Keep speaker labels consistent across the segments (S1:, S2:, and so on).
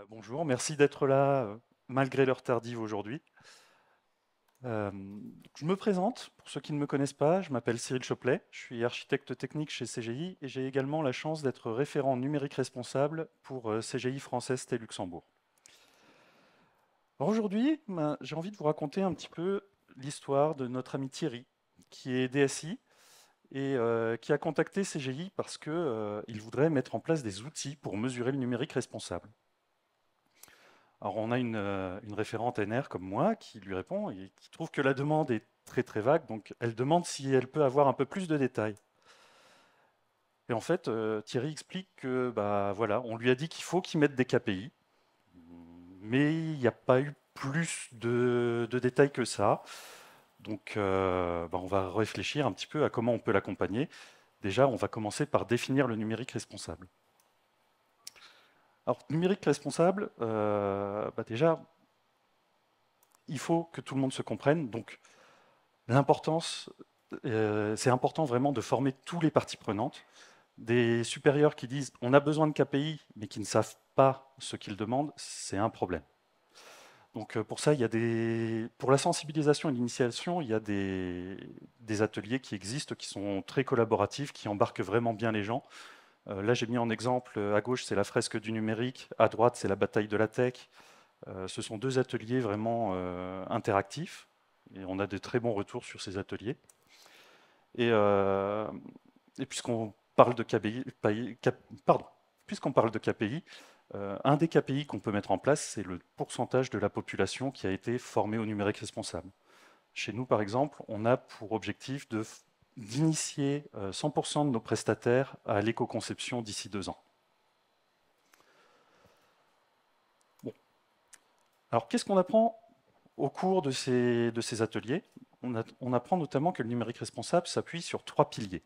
S1: Euh, bonjour, merci d'être là euh, malgré l'heure tardive aujourd'hui. Euh, je me présente, pour ceux qui ne me connaissent pas, je m'appelle Cyril Choplet, je suis architecte technique chez CGI et j'ai également la chance d'être référent numérique responsable pour CGI Française T Luxembourg. Aujourd'hui, ben, j'ai envie de vous raconter un petit peu l'histoire de notre ami Thierry, qui est DSI et qui a contacté CGI parce qu'il voudrait mettre en place des outils pour mesurer le numérique responsable. Alors on a une, euh, référente NR comme moi qui lui répond et qui trouve que la demande est très très vague, donc elle demande si elle peut avoir un peu plus de détails. Et en fait, euh, Thierry explique que bah voilà, on lui a dit qu'il faut qu'il mette des KPI, mais il n'y a pas eu plus de, détails que ça. Donc euh, bah, on va réfléchir un petit peu à comment on peut l'accompagner. Déjà, on va commencer par définir le numérique responsable. Alors, numérique responsable, euh, bah, déjà, il faut que tout le monde se comprenne. Donc, l'importance, euh, c'est important vraiment de former tous les parties prenantes. Des supérieurs qui disent on a besoin de KPI, mais qui ne savent pas ce qu'ils demandent, c'est un problème. Donc euh, pour ça, il y a des... pour la sensibilisation et l'initiation, il y a des... des ateliers qui existent, qui sont très collaboratifs, qui embarquent vraiment bien les gens. Euh, là, j'ai mis en exemple, euh, à gauche, c'est la fresque du numérique, à droite, c'est la bataille de la tech. Euh, ce sont deux ateliers vraiment interactifs, et on a de très bons retours sur ces ateliers. Et, puisqu'on parle de puisqu'on parle de KPI, un des KPI qu'on peut mettre en place, c'est le pourcentage de la population qui a été formée au numérique responsable. Chez nous, par exemple, on a pour objectif de d'initier 100% euh, de nos prestataires à l'éco-conception d'ici deux ans. Alors, qu'est-ce qu'on apprend au cours de ces, de ces ateliers on, apprend notamment que le numérique responsable s'appuie sur trois piliers.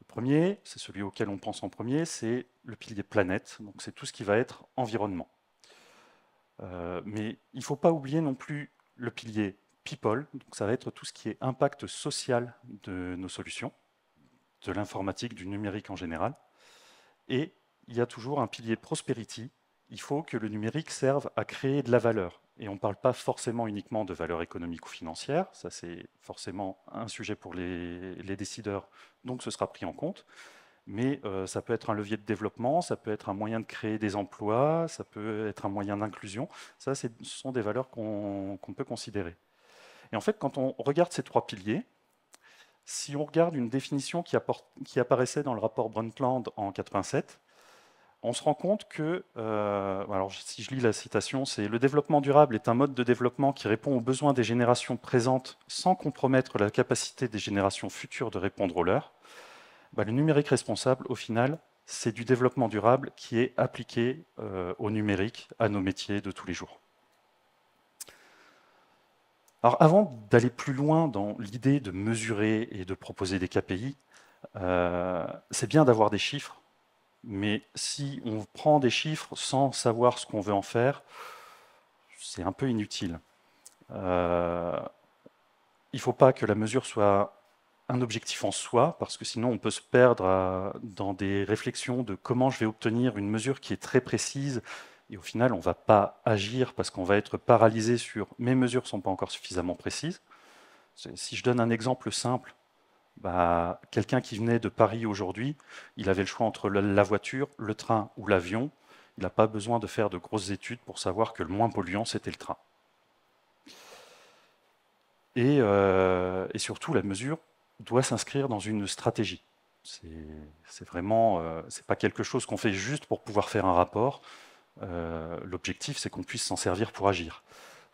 S1: Le premier, c'est celui auquel on pense en premier, c'est le pilier planète, donc c'est tout ce qui va être environnement. Euh, mais il ne faut pas oublier non plus le pilier people, donc ça va être tout ce qui est impact social de nos solutions, de l'informatique, du numérique en général. Et il y a toujours un pilier prosperity. Il faut que le numérique serve à créer de la valeur. Et on ne parle pas forcément uniquement de valeur économique ou financière, ça c'est forcément un sujet pour les, décideurs, donc ce sera pris en compte. Mais euh, ça peut être un levier de développement, ça peut être un moyen de créer des emplois, ça peut être un moyen d'inclusion. Ça, ce sont des valeurs qu'on peut considérer. Et en fait, quand on regarde ces trois piliers, si on regarde une définition qui, apparaissait dans le rapport Brundtland en 1987, on se rend compte que, euh, alors si je lis la citation, c'est le développement durable est un mode de développement qui répond aux besoins des générations présentes sans compromettre la capacité des générations futures de répondre aux leurs. Bah, le numérique responsable, au final, c'est du développement durable qui est appliqué euh, au numérique, à nos métiers de tous les jours avant d'aller plus loin dans l'idée de mesurer et de proposer des KPI, euh, c'est bien d'avoir des chiffres, mais si on prend des chiffres sans savoir ce qu'on veut en faire, c'est un peu inutile. Euh, il ne faut pas que la mesure soit un objectif en soi, parce que sinon on peut se perdre euh, dans des réflexions de comment je vais obtenir une mesure qui est très précise, et au final, on ne va pas agir parce qu'on va être paralysé sur mes mesures ne sont pas encore suffisamment précises. Si je donne un exemple simple, bah, quelqu'un qui venait de Paris aujourd'hui, il avait le choix entre la voiture, le train ou l'avion. Il n'a pas besoin de faire de grosses études pour savoir que le moins polluant, c'était le train. Et, euh, surtout, la mesure doit s'inscrire dans une stratégie. C'est vraiment, euh, c'est pas quelque chose qu'on fait juste pour pouvoir faire un rapport. Euh, l'objectif, c'est qu'on puisse s'en servir pour agir.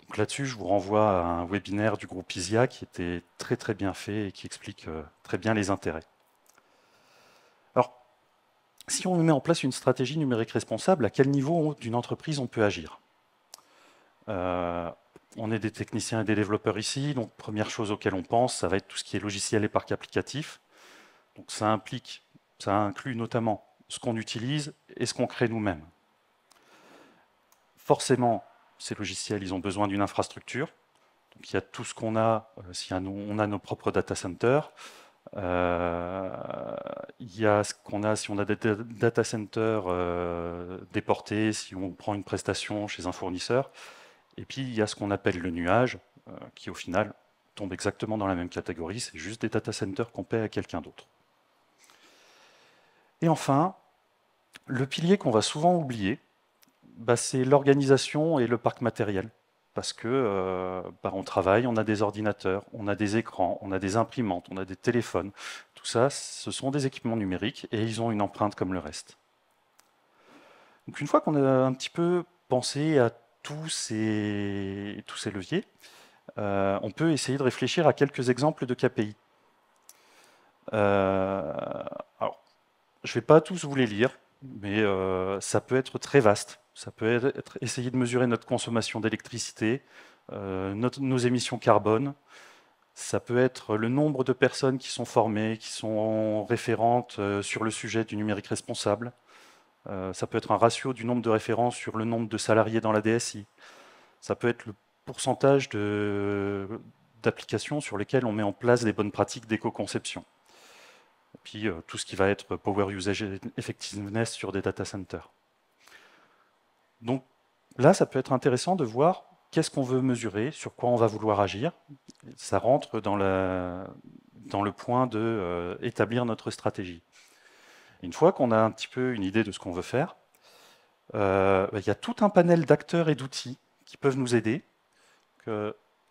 S1: Donc là-dessus, je vous renvoie à un webinaire du groupe ISIA qui était très très bien fait et qui explique euh, très bien les intérêts. Alors, si on met en place une stratégie numérique responsable, à quel niveau d'une entreprise on peut agir euh, On est des techniciens et des développeurs ici, donc première chose auquel on pense, ça va être tout ce qui est logiciel et parc applicatif. Donc ça implique, ça inclut notamment ce qu'on utilise et ce qu'on crée nous-mêmes forcément, ces logiciels, ils ont besoin d'une infrastructure. Donc, il y a tout ce qu'on a, euh, si on a nos propres data centers. Euh, il y a ce qu'on a si on a des data centers euh, déportés, si on prend une prestation chez un fournisseur. Et puis, il y a ce qu'on appelle le nuage, qui au final tombe exactement dans la même catégorie. C'est juste des data centers qu'on paie à quelqu'un d'autre. Et enfin, le pilier qu'on va souvent oublier, bah, c'est l'organisation et le parc matériel. Parce que euh, bah, on travaille, on a des ordinateurs, on a des écrans, on a des imprimantes, on a des téléphones. Tout ça, ce sont des équipements numériques et ils ont une empreinte comme le reste. une fois qu'on a un petit peu pensé à tous ces, leviers, euh, on peut essayer de réfléchir à quelques exemples de KPI. Euh, je ne vais pas tous vous les lire, mais ça peut être très vaste. Ça peut être essayer de mesurer notre consommation d'électricité, euh, nos émissions carbone. Ça peut être le nombre de personnes qui sont formées, qui sont référentes euh, sur le sujet du numérique responsable. Euh, ça peut être un ratio du nombre de références sur le nombre de salariés dans la DSI. Ça peut être le pourcentage d'applications sur lesquelles on met en place des bonnes pratiques d'éco-conception. Et puis tout ce qui va être Power Usage Effectiveness sur des data centers. Donc là, ça peut être intéressant de voir qu'est-ce qu'on veut mesurer, sur quoi on va vouloir agir. Ça rentre dans, le point de euh, établir notre stratégie. Une fois qu'on a un petit peu une idée de ce qu'on veut faire, euh, il y a tout un panel d'acteurs et d'outils qui peuvent nous aider.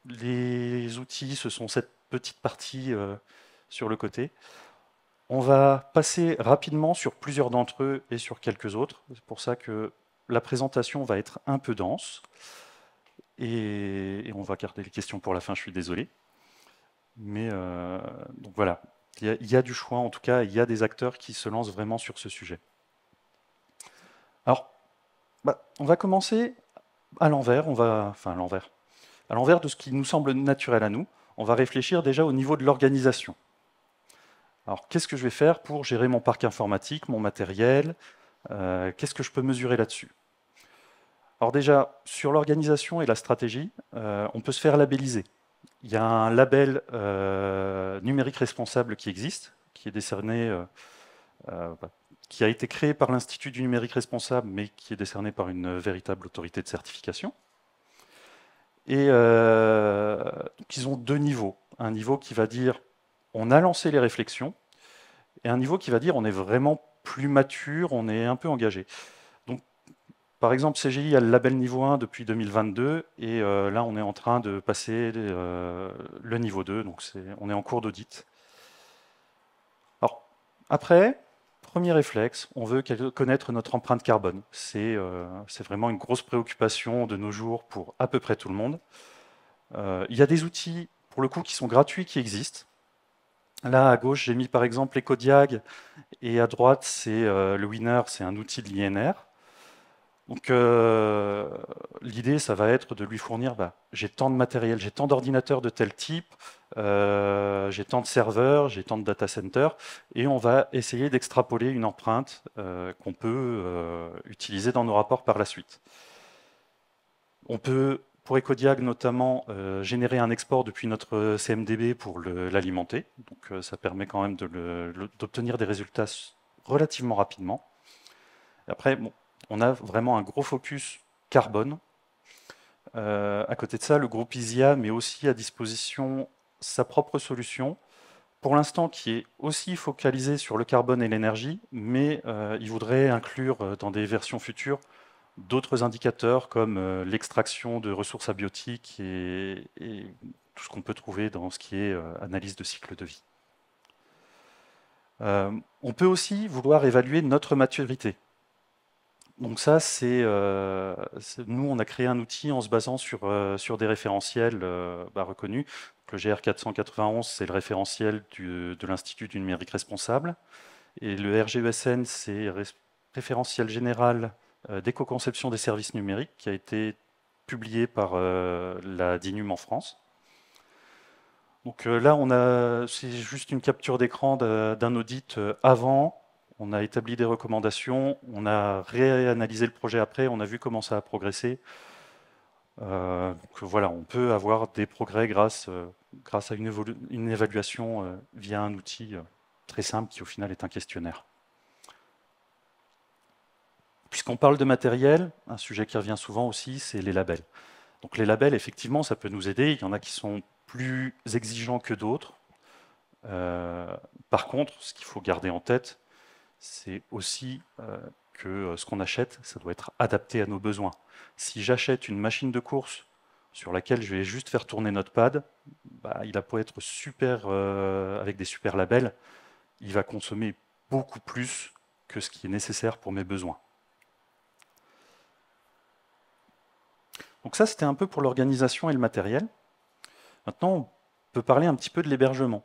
S1: les outils, ce sont cette petite partie euh, sur le côté. On va passer rapidement sur plusieurs d'entre eux et sur quelques autres. C'est pour ça que la présentation va être un peu dense et, on va garder les questions pour la fin, je suis désolé. Mais euh, donc voilà, il y, a, du choix en tout cas, il y a des acteurs qui se lancent vraiment sur ce sujet. Alors, bah, on va commencer à l'envers, on va, enfin à l'envers, à l'envers de ce qui nous semble naturel à nous. On va réfléchir déjà au niveau de l'organisation. Alors, qu'est-ce que je vais faire pour gérer mon parc informatique, mon matériel euh, Qu'est-ce que je peux mesurer là-dessus alors déjà, sur l'organisation et la stratégie, euh, on peut se faire labelliser. Il y a un label euh, numérique responsable qui existe, qui est décerné, euh, qui a été créé par l'Institut du numérique responsable, mais qui est décerné par une véritable autorité de certification. Et ils ont deux niveaux. Un niveau qui va dire on a lancé les réflexions, et un niveau qui va dire on est vraiment plus mature, on est un peu engagé. Par exemple, CGI a le label niveau 1 depuis 2022 et euh, là, on est en train de passer euh, le niveau 2, donc on est en cours d'audit. Alors, après, premier réflexe, on veut connaître notre empreinte carbone. Euh, c'est vraiment une grosse préoccupation de nos jours pour à peu près tout le monde. Il y a des outils, pour le coup, qui sont gratuits, qui existent. Là, à gauche, j'ai mis par exemple EcoDiag et à droite, c'est le Winner, c'est un outil de l'INR. Donc euh, l'idée, ça va être de lui fournir, bah, j'ai tant de matériel, j'ai tant d'ordinateurs de tel type, euh, j'ai tant de serveurs, j'ai tant de data centers, et on va essayer d'extrapoler une empreinte euh, qu'on peut utiliser dans nos rapports par la suite. On peut, pour Ecodiag notamment, générer un export depuis notre CMDB pour l'alimenter, donc ça permet quand même d'obtenir des résultats relativement rapidement. Après, bon, on a vraiment un gros focus carbone. Euh, à côté de ça, le groupe ISIA met aussi à disposition sa propre solution, pour l'instant qui est aussi focalisée sur le carbone et l'énergie, mais euh, il voudrait inclure euh, dans des versions futures d'autres indicateurs comme l'extraction de ressources abiotiques et tout ce qu'on peut trouver dans ce qui est analyse de cycle de vie. on peut aussi vouloir évaluer notre maturité donc ça, euh, c'est nous, on a créé un outil en se basant sur, euh, des référentiels euh, bah, reconnus. le GR491, c'est le référentiel de l'Institut du numérique responsable. Et le RGESN, c'est le référentiel général d'éco-conception des services numériques qui a été publié par la DINUM en France. Donc là, c'est juste une capture d'écran d'un audit avant, on a établi des recommandations, on a réanalysé le projet après, on a vu comment ça a progressé. Euh, voilà, on peut avoir des progrès grâce, euh, grâce à une, évaluation euh, via un outil très simple qui au final est un questionnaire. Puisqu'on parle de matériel, un sujet qui revient souvent aussi, c'est les labels. Donc les labels, effectivement, ça peut nous aider. Il y en a qui sont plus exigeants que d'autres. par contre, ce qu'il faut garder en tête, c'est aussi euh, que euh, ce qu'on achète, ça doit être adapté à nos besoins. Si j'achète une machine de course sur laquelle je vais juste faire tourner notre pad, bah, il a pour être super euh, avec des super labels, il va consommer beaucoup plus que ce qui est nécessaire pour mes besoins. Donc ça, c'était un peu pour l'organisation et le matériel. Maintenant, on peut parler un petit peu de l'hébergement.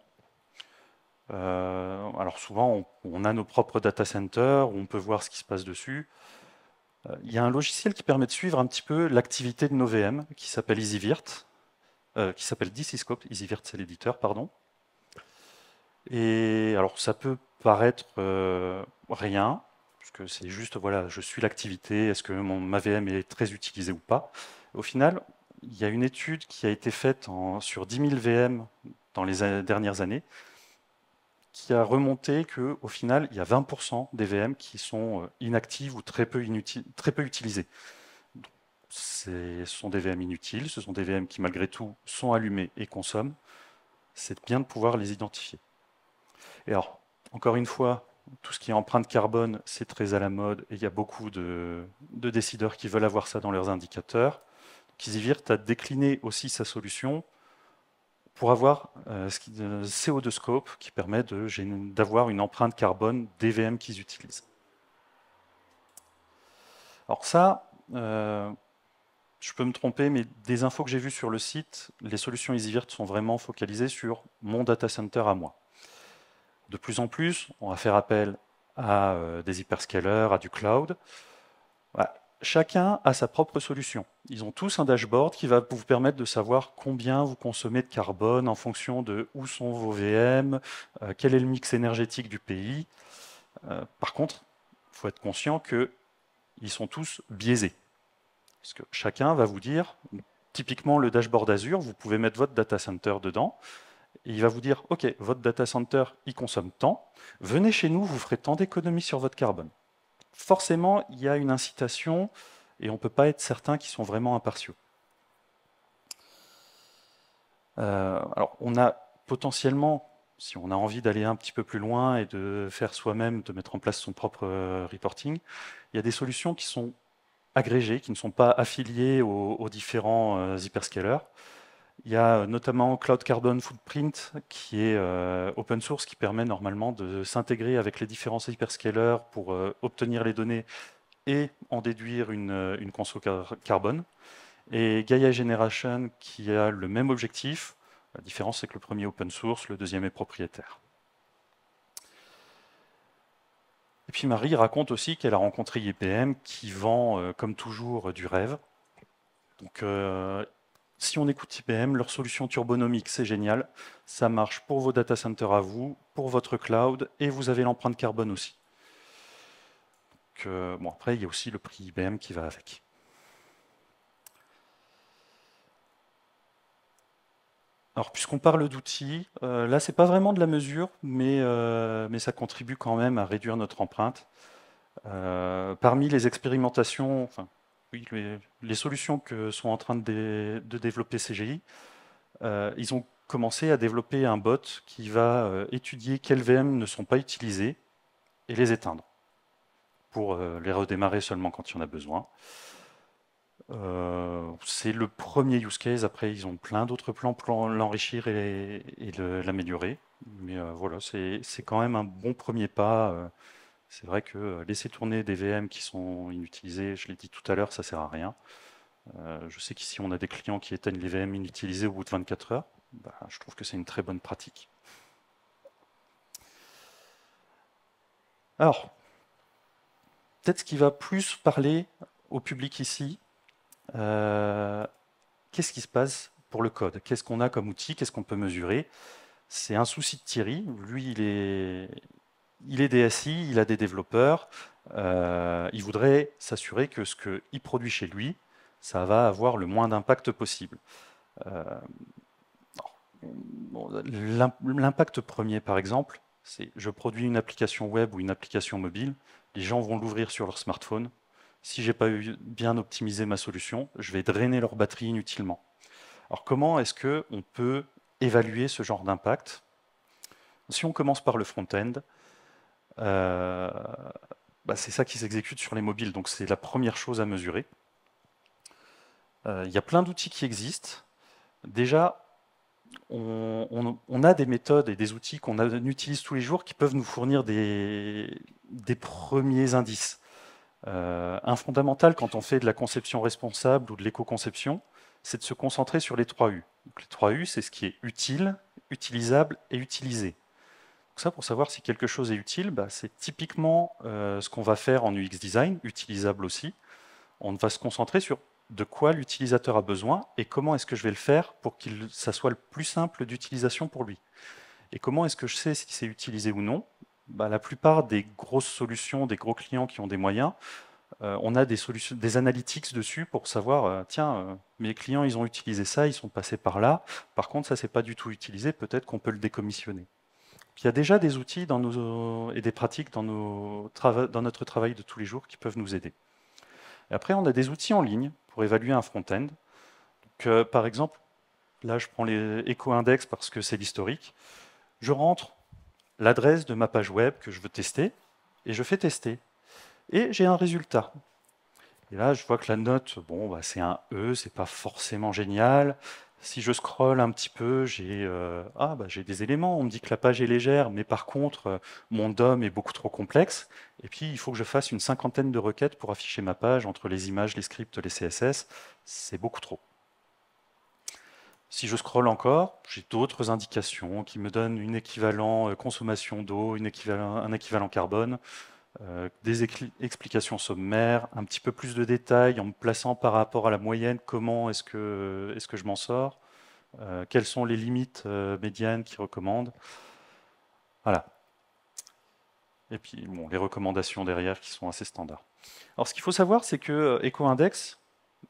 S1: Euh, alors souvent, on, a nos propres data centers, on peut voir ce qui se passe dessus. Euh, il y a un logiciel qui permet de suivre un petit peu l'activité de nos VM, qui s'appelle EasyVirt, euh, qui s'appelle DCScope. EasyVirt, c'est l'éditeur, pardon. Et alors, ça peut paraître rien, puisque c'est juste, voilà, je suis l'activité, est-ce que mon, ma VM est très utilisée ou pas. Au final, il y a une étude qui a été faite sur 10 000 VM dans les dernières années, qui a remonté qu'au final, il y a 20% des VM qui sont euh, inactives ou très peu, très peu utilisées. ce sont des VM inutiles, ce sont des VM qui malgré tout sont allumées et consomment. C'est bien de pouvoir les identifier. Et alors, encore une fois, tout ce qui est empreinte carbone, c'est très à la mode et il y a beaucoup de, décideurs qui veulent avoir ça dans leurs indicateurs. Kizivirt a décliné aussi sa solution pour avoir euh, ce euh, CO2 scope qui permet d'avoir une empreinte carbone des VM qu'ils utilisent. Alors ça, euh, je peux me tromper, mais des infos que j'ai vues sur le site, les solutions EasyVirt sont vraiment focalisées sur mon data center à moi. De plus en plus, on va faire appel à des hyperscalers, à du cloud. Bah, chacun a sa propre solution. Ils ont tous un dashboard qui va vous permettre de savoir combien vous consommez de carbone en fonction de où sont vos VM, euh, quel est le mix énergétique du pays. Euh, par contre, il faut être conscient qu'ils sont tous biaisés. Parce que chacun va vous dire, typiquement le dashboard Azure, vous pouvez mettre votre data center dedans. il va vous dire, OK, votre data center, il consomme tant. Venez chez nous, vous ferez tant d'économies sur votre carbone forcément, il y a une incitation et on ne peut pas être certain qu'ils sont vraiment impartiaux. Euh, alors, on a potentiellement, si on a envie d'aller un petit peu plus loin et de faire soi-même, de mettre en place son propre euh, reporting, il y a des solutions qui sont agrégées, qui ne sont pas affiliées aux, différents euh, hyperscalers. Il y a euh, notamment Cloud Carbon Footprint, qui est euh, open source, qui permet normalement de s'intégrer avec les différents hyperscalers pour euh, obtenir les données et en déduire une, console carbone. Et Gaia Generation, qui a le même objectif. La différence, c'est que le premier est open source, le deuxième est propriétaire. Et puis Marie raconte aussi qu'elle a rencontré IBM qui vend, comme toujours, du rêve. Donc si on écoute IBM, leur solution turbonomique, c'est génial. Ça marche pour vos data centers à vous, pour votre cloud, et vous avez l'empreinte carbone aussi. Euh, bon, après, il y a aussi le prix IBM qui va avec. Alors, puisqu'on parle d'outils, euh, là, ce n'est pas vraiment de la mesure, euh, mais, ça contribue quand même à réduire notre empreinte. parmi les expérimentations, les, solutions que sont en train de, développer CGI, euh, ils ont commencé à développer un bot qui va euh, étudier quelles VM ne sont pas utilisées et les éteindre pour euh, les redémarrer seulement quand il y en a besoin. c'est le premier use case. Après, ils ont plein d'autres plans pour l'enrichir et, et l'améliorer. Mais voilà, c'est quand même un bon premier pas c'est vrai que euh, laisser tourner des VM qui sont inutilisées, je l'ai dit tout à l'heure, ça ne sert à rien. Euh, je sais qu'ici, on a des clients qui éteignent les VM inutilisées au bout de 24 heures. Bah, je trouve que c'est une très bonne pratique. Alors, peut-être ce qui va plus parler au public ici, euh, qu'est-ce qui se passe pour le code Qu'est-ce qu'on a comme outil Qu'est-ce qu'on peut mesurer C'est un souci de Thierry. Lui, il est, il est DSI, il a des développeurs, euh, il voudrait s'assurer que ce qu'il produit chez lui, ça va avoir le moins d'impact possible. Euh, l'impact premier, par exemple, c'est je produis une application web ou une application mobile, les gens vont l'ouvrir sur leur smartphone. Si je n'ai pas bien optimisé ma solution, je vais drainer leur batterie inutilement. Alors comment est-ce qu'on peut évaluer ce genre d'impact Si on commence par le front-end, euh, bah, c'est ça qui s'exécute sur les mobiles. Donc c'est la première chose à mesurer. Il euh, y a plein d'outils qui existent. Déjà, on, a des méthodes et des outils qu'on utilise tous les jours qui peuvent nous fournir des, premiers indices. Euh, un fondamental quand on fait de la conception responsable ou de l'éco-conception, c'est de se concentrer sur les 3 U. les 3 U, c'est ce qui est utile, utilisable et utilisé. Donc ça, pour savoir si quelque chose est utile, bah, c'est typiquement euh, ce qu'on va faire en UX design, utilisable aussi. On va se concentrer sur de quoi l'utilisateur a besoin et comment est-ce que je vais le faire pour que ça soit le plus simple d'utilisation pour lui. Et comment est-ce que je sais si c'est utilisé ou non bah, La plupart des grosses solutions, des gros clients qui ont des moyens, euh, on a des, solutions, des analytics dessus pour savoir, euh, tiens, mes clients, ils ont utilisé ça, ils sont passés par là. Par contre, ça, c'est pas du tout utilisé, peut-être qu'on peut le décommissionner il y a déjà des outils et des pratiques dans, notre travail de tous les jours qui peuvent nous aider. après, on a des outils en ligne pour évaluer un front-end. Euh, par exemple, là, je prends les éco-index parce que c'est l'historique. Je rentre l'adresse de ma page web que je veux tester et je fais tester. Et j'ai un résultat. Et là, je vois que la note, bon, bah, c'est un E, c'est pas forcément génial. Si je scrolle un petit peu, euh, ah, bah, j'ai des éléments. On me dit que la page est légère, mais par contre, euh, mon DOM est beaucoup trop complexe. Et puis, il faut que je fasse une cinquantaine de requêtes pour afficher ma page entre les images, les scripts, les CSS. C'est beaucoup trop. Si je scrolle encore, j'ai d'autres indications qui me donnent une équivalent euh, consommation d'eau, un équivalent carbone, des explications sommaires, un petit peu plus de détails en me plaçant par rapport à la moyenne, comment est que, est -ce que je m'en sors. Euh, quelles sont les limites euh, médianes qu'ils recommandent. Voilà. Et puis, bon, les recommandations derrière qui sont assez standards. Alors, ce qu'il faut savoir, c'est que euh, EcoIndex,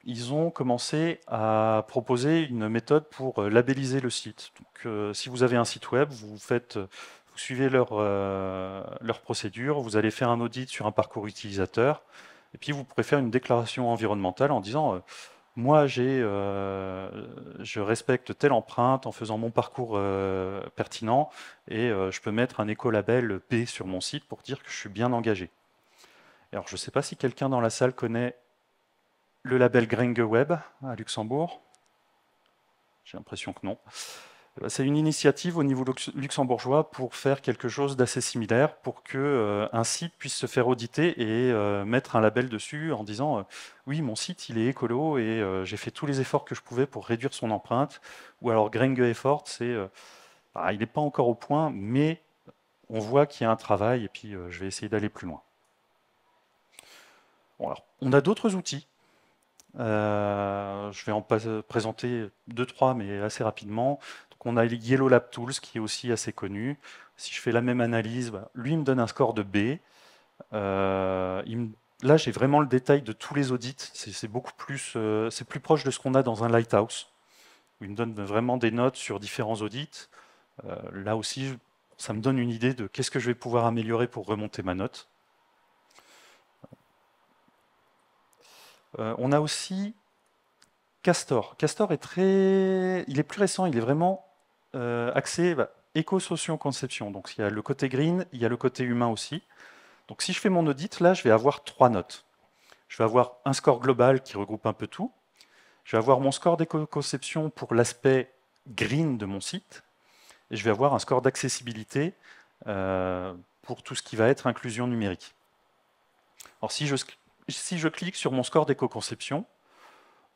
S1: ils ont commencé à proposer une méthode pour labelliser le site. Donc, si vous avez un site web, vous faites, vous suivez leur, leur procédure, vous allez faire un audit sur un parcours utilisateur, et puis vous pourrez faire une déclaration environnementale en disant moi, euh, je respecte telle empreinte en faisant mon parcours euh, pertinent et euh, je peux mettre un écolabel B sur mon site pour dire que je suis bien engagé. Alors, je ne sais pas si quelqu'un dans la salle connaît le label Gringue Web à Luxembourg. J'ai l'impression que non. Eh ben, c'est une initiative au niveau luxembourgeois pour faire quelque chose d'assez similaire, pour que euh, un site puisse se faire auditer et euh, mettre un label dessus en disant euh, oui mon site il est écolo et j'ai fait tous les efforts que je pouvais pour réduire son empreinte. Ou alors Gringue Effort, c'est bah, il n'est pas encore au point, mais on voit qu'il y a un travail et puis je vais essayer d'aller plus loin. on a d'autres outils je vais en présenter deux, trois, mais assez rapidement. On a Yellow Lab Tools, qui est aussi assez connu. Si je fais la même analyse, bah, lui, me donne un score de B. Euh, là, j'ai vraiment le détail de tous les audits. C'est beaucoup plus, euh, plus proche de ce qu'on a dans un lighthouse. il me donne vraiment des notes sur différents audits. Euh, là aussi, ça me donne une idée de qu'est-ce que je vais pouvoir améliorer pour remonter ma note. on a aussi Castor. Castor est très, il est plus récent. Il est vraiment euh, accès bah, éco-socio-conception. Donc il y a le côté green, il y a le côté humain aussi. Donc si je fais mon audit, là, je vais avoir trois notes. Je vais avoir un score global qui regroupe un peu tout. Je vais avoir mon score d'éco-conception pour l'aspect green de mon site. Et je vais avoir un score d'accessibilité euh, pour tout ce qui va être inclusion numérique. Alors si je, si je clique sur mon score d'éco-conception,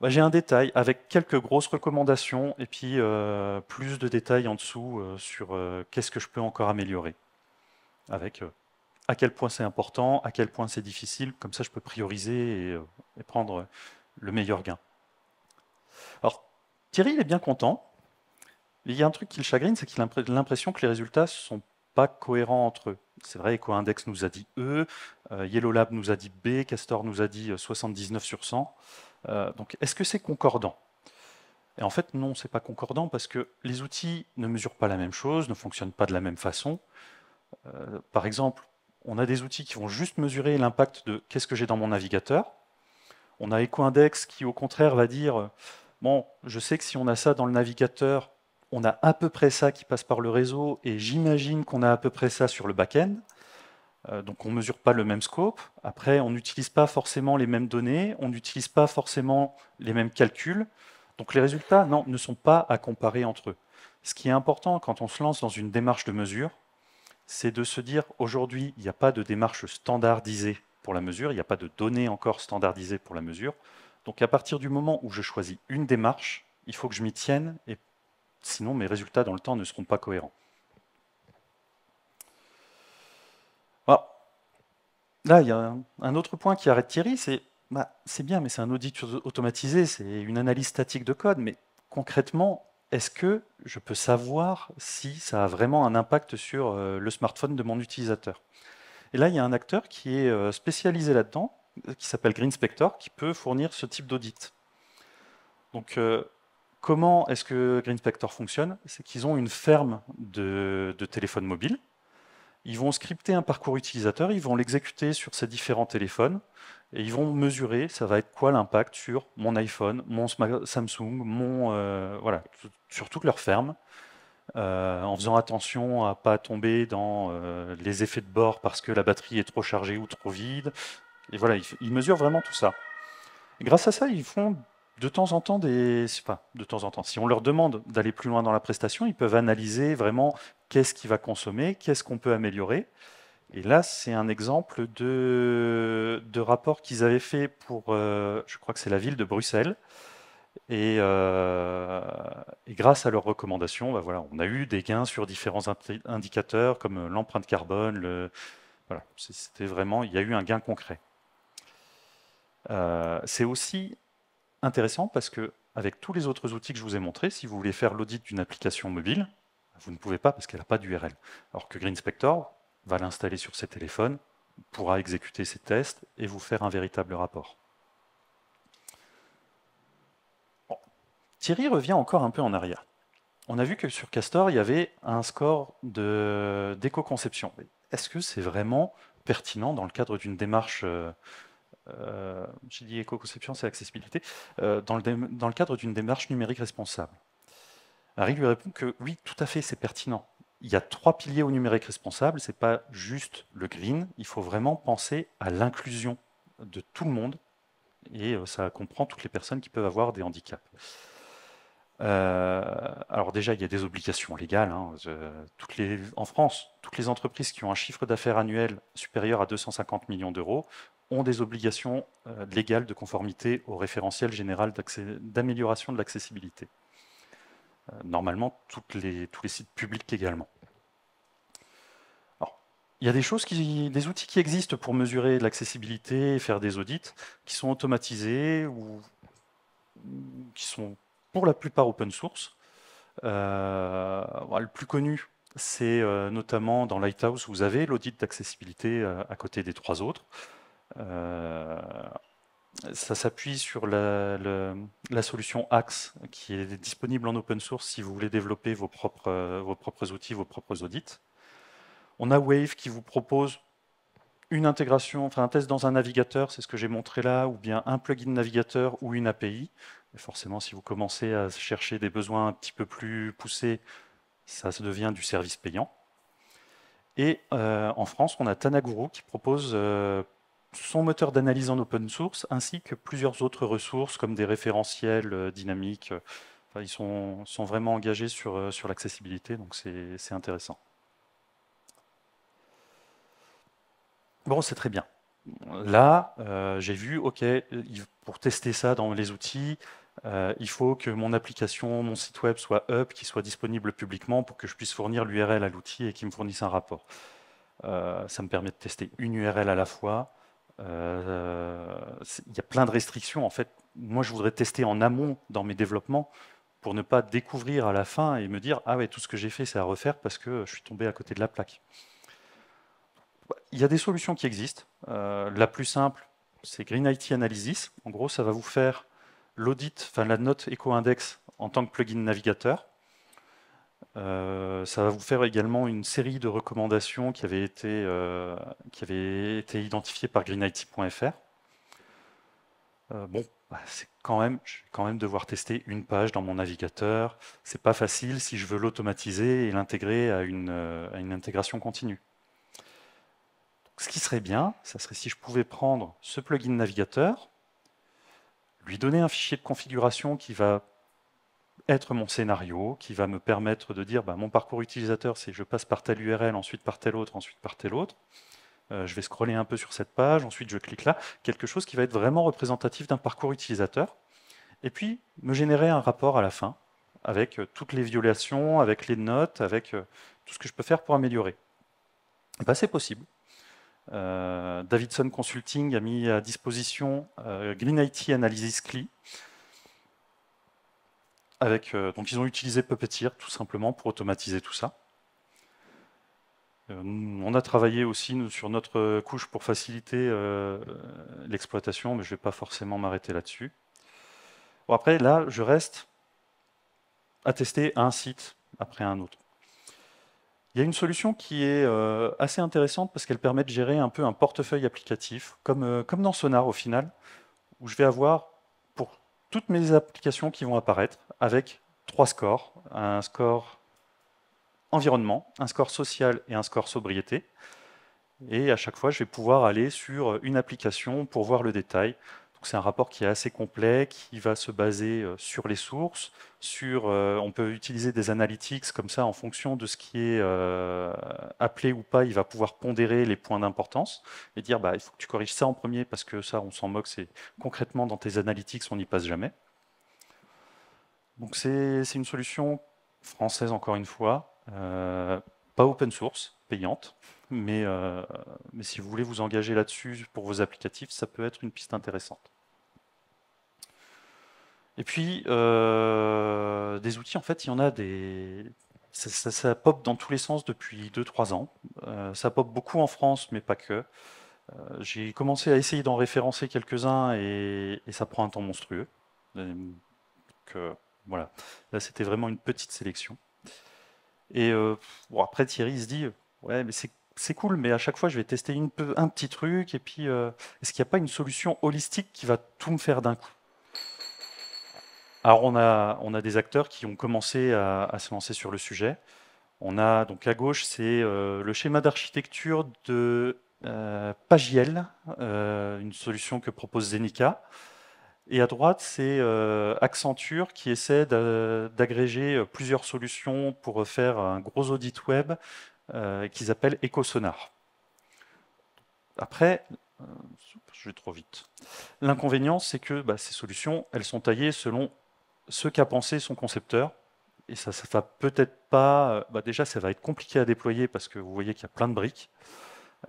S1: bah, j'ai un détail avec quelques grosses recommandations et puis euh, plus de détails en dessous euh, sur euh, qu'est-ce que je peux encore améliorer. Avec à quel point c'est important, à quel point c'est difficile, comme ça je peux prioriser et, prendre le meilleur gain. Alors Thierry, il est bien content. Il y a un truc qui le chagrine, c'est qu'il a l'impression que les résultats ne sont pas cohérents entre eux. C'est vrai, EcoIndex nous a dit E, Yellow Lab nous a dit B, Castor nous a dit 79 sur 100. Euh, donc, est-ce que c'est concordant Et en fait, non, c'est pas concordant parce que les outils ne mesurent pas la même chose, ne fonctionnent pas de la même façon. Euh, par exemple, on a des outils qui vont juste mesurer l'impact de qu'est-ce que j'ai dans mon navigateur. On a EcoIndex qui, au contraire, va dire bon, je sais que si on a ça dans le navigateur, on a à peu près ça qui passe par le réseau et j'imagine qu'on a à peu près ça sur le back-end. Euh, donc on ne mesure pas le même scope. Après, on n'utilise pas forcément les mêmes données, on n'utilise pas forcément les mêmes calculs. Donc les résultats, ne sont pas à comparer entre eux. Ce qui est important quand on se lance dans une démarche de mesure, c'est de se dire aujourd'hui, il n'y a pas de démarche standardisée pour la mesure, il n'y a pas de données encore standardisées pour la mesure. Donc à partir du moment où je choisis une démarche, il faut que je m'y tienne, et sinon mes résultats dans le temps ne seront pas cohérents. là, il y a un autre point qui arrête Thierry, c'est bah, c'est bien, mais c'est un audit automatisé, c'est une analyse statique de code, mais concrètement, est-ce que je peux savoir si ça a vraiment un impact sur euh, le smartphone de mon utilisateur Et là, il y a un acteur qui est euh, spécialisé là-dedans, euh, qui s'appelle Green GreenSpector, qui peut fournir ce type d'audit. Donc, comment est-ce que GreenSpector fonctionne C'est qu'ils ont une ferme de téléphones mobiles ils vont scripter un parcours utilisateur, ils vont l'exécuter sur ces différents téléphones et ils vont mesurer ça va être quoi l'impact sur mon iPhone, mon Samsung, mon euh, voilà, sur toute leur ferme. Euh, en faisant attention à pas tomber dans euh, les effets de bord parce que la batterie est trop chargée ou trop vide. Et voilà, ils, mesurent vraiment tout ça. grâce à ça, ils font de temps en temps des. Enfin, de temps en temps. Si on leur demande d'aller plus loin dans la prestation, ils peuvent analyser vraiment qu'est-ce qui va consommer, qu'est-ce qu'on peut améliorer. Et là, c'est un exemple de, de rapport qu'ils avaient fait pour, euh, je crois que c'est la ville de Bruxelles. Et, euh, grâce à leurs recommandations, bah voilà, on a eu des gains sur différents indicateurs comme l'empreinte carbone. c'était vraiment, il y a eu un gain concret. Euh, c'est aussi intéressant parce que avec tous les autres outils que je vous ai montrés, si vous voulez faire l'audit d'une application mobile, vous ne pouvez pas parce qu'elle n'a pas d'URL. Alors que Green Spector va l'installer sur ses téléphones, pourra exécuter ses tests et vous faire un véritable rapport. Thierry revient encore un peu en arrière. On a vu que sur Castor, il y avait un score d'éco-conception. Est-ce que c'est vraiment pertinent dans le cadre d'une démarche euh, euh, j'ai dit éco-conception, c'est accessibilité, euh, dans, le cadre d'une démarche numérique responsable. Marie lui répond que oui, tout à fait, c'est pertinent. Il y a trois piliers au numérique responsable, ce n'est pas juste le green, il faut vraiment penser à l'inclusion de tout le monde et euh, ça comprend toutes les personnes qui peuvent avoir des handicaps. Euh, alors déjà, il y a des obligations légales. Hein. en France, toutes les entreprises qui ont un chiffre d'affaires annuel supérieur à 250 millions d'euros ont des obligations euh, légales de conformité au référentiel général d'amélioration de l'accessibilité. Euh, normalement toutes les, tous les sites publics également. il y a des, choses qui, des outils qui existent pour mesurer l'accessibilité et faire des audits qui sont automatisés ou qui sont pour la plupart open source. Euh, le plus connu, c'est euh, notamment dans Lighthouse, vous avez l'audit d'accessibilité à côté des trois autres ça s'appuie sur la, solution Axe qui est disponible en open source si vous voulez développer euh, vos propres, outils, vos propres audits. On a Wave qui vous propose une intégration, enfin un test dans un navigateur, c'est ce que j'ai montré là, ou bien un plugin navigateur ou une API. forcément, si vous commencez à chercher des besoins un petit peu plus poussés, ça devient du service payant. Et euh, en France, on a Tanaguru qui propose euh, son moteur d'analyse en open source, ainsi que plusieurs autres ressources comme des référentiels euh, dynamiques. Euh, ils sont, vraiment engagés sur, euh, l'accessibilité, donc c'est intéressant. Bon, c'est très bien. Là, j'ai vu, OK, pour tester ça dans les outils, il faut que mon application, mon site web soit up, qu'il soit disponible publiquement pour que je puisse fournir l'URL à l'outil et qu'il me fournisse un rapport. ça me permet de tester une URL à la fois. Euh, il y a plein de restrictions. En fait, moi, je voudrais tester en amont dans mes développements pour ne pas découvrir à la fin et me dire ah ouais tout ce que j'ai fait c'est à refaire parce que je suis tombé à côté de la plaque. Il y a des solutions qui existent. Euh, la plus simple c'est Green IT Analysis. En gros ça va vous faire l'audit, enfin la note éco-index en tant que plugin navigateur. Euh, ça va vous faire également une série de recommandations qui avaient été, euh, qui été identifiées par greenIT.fr. Euh, bon, bah, c'est quand même, je vais quand même devoir tester une page dans mon navigateur. C'est pas facile si je veux l'automatiser et l'intégrer à une, à une intégration continue. ce qui serait bien, ça serait si je pouvais prendre ce plugin navigateur, lui donner un fichier de configuration qui va être mon scénario qui va me permettre de dire bah, mon parcours utilisateur, c'est je passe par telle URL, ensuite par telle autre, ensuite par telle autre. Euh, je vais scroller un peu sur cette page, ensuite je clique là. Quelque chose qui va être vraiment représentatif d'un parcours utilisateur. Et puis me générer un rapport à la fin avec euh, toutes les violations, avec les notes, avec euh, tout ce que je peux faire pour améliorer. Eh ben, c'est possible. Davidson Consulting a mis à disposition Green IT Analysis CLI, euh, donc ils ont utilisé Puppeteer tout simplement pour automatiser tout ça. Euh, on a travaillé aussi sur notre euh, couche pour faciliter l'exploitation, mais je ne vais pas forcément m'arrêter là-dessus. après, là, je reste à tester un site après un autre. Il y a une solution qui est assez intéressante parce qu'elle permet de gérer un peu un portefeuille applicatif, comme dans Sonar au final, où je vais avoir pour toutes mes applications qui vont apparaître, avec trois scores, un score environnement, un score social et un score sobriété. Et à chaque fois, je vais pouvoir aller sur une application pour voir le détail. C'est un rapport qui est assez complet, qui va se baser euh, sur les sources, sur, euh, on peut utiliser des analytics comme ça en fonction de ce qui est euh, appelé ou pas, il va pouvoir pondérer les points d'importance et dire bah, il faut que tu corriges ça en premier parce que ça on s'en moque, c'est concrètement dans tes analytics on n'y passe jamais. Donc c'est une solution française, encore une fois, euh, pas open source, payante, euh, mais, si vous voulez vous engager là-dessus pour vos applicatifs, ça peut être une piste intéressante. Et puis, euh, des outils, en fait, il y en a des... Ça, pop dans tous les sens depuis 2-3 ans. ça pop beaucoup en France, mais pas que. J'ai commencé à essayer d'en référencer quelques-uns et, et ça prend un temps monstrueux. Donc, voilà. Là, c'était vraiment une petite sélection. Et euh, après, Thierry, se dit Ouais, mais c'est cool, mais à chaque fois, je vais tester un petit truc. Et puis, euh, est-ce qu'il n'y a pas une solution holistique qui va tout me faire d'un coup Alors, on a, on a des acteurs qui ont commencé à, se lancer sur le sujet. On a donc à gauche, c'est euh, le schéma d'architecture de Pagiel, une solution que propose Zenica. Et à droite, c'est euh, Accenture qui essaie d'agréger euh, plusieurs solutions pour euh, faire un gros audit web qu'ils appellent EcoSonar. Après, je vais trop vite. L'inconvénient, c'est que bah, ces solutions, elles sont taillées selon ce qu'a pensé son concepteur. Et ça, ça va peut-être pas. Bah, déjà, ça va être compliqué à déployer parce que vous voyez qu'il y a plein de briques.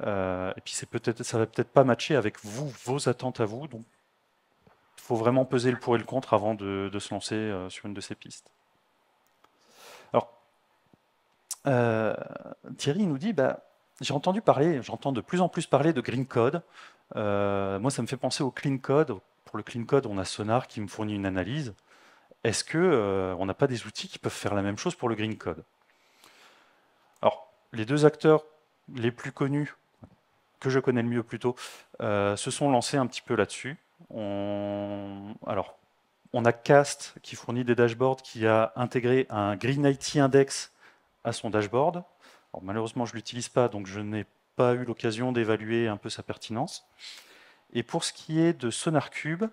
S1: et puis, c'est peut-être, ça va peut-être pas matcher avec vous, vos attentes à vous. Donc, faut vraiment peser le pour et le contre avant de, se lancer euh, sur une de ces pistes. Alors, euh, Thierry nous dit, bah, j'ai entendu parler, j'entends de plus en plus parler de Green Code. Euh, moi, ça me fait penser au Clean Code. Pour le Clean Code, on a Sonar qui me fournit une analyse. Est-ce qu'on n'a pas des outils qui peuvent faire la même chose pour le Green Code Alors, les deux acteurs les plus connus, que je connais le mieux plutôt, se sont lancés un petit peu là-dessus. On... Alors, on a Cast qui fournit des dashboards, qui a intégré un Green IT Index à son dashboard. malheureusement, je ne l'utilise pas, donc je n'ai pas eu l'occasion d'évaluer un peu sa pertinence. Et pour ce qui est de SonarCube,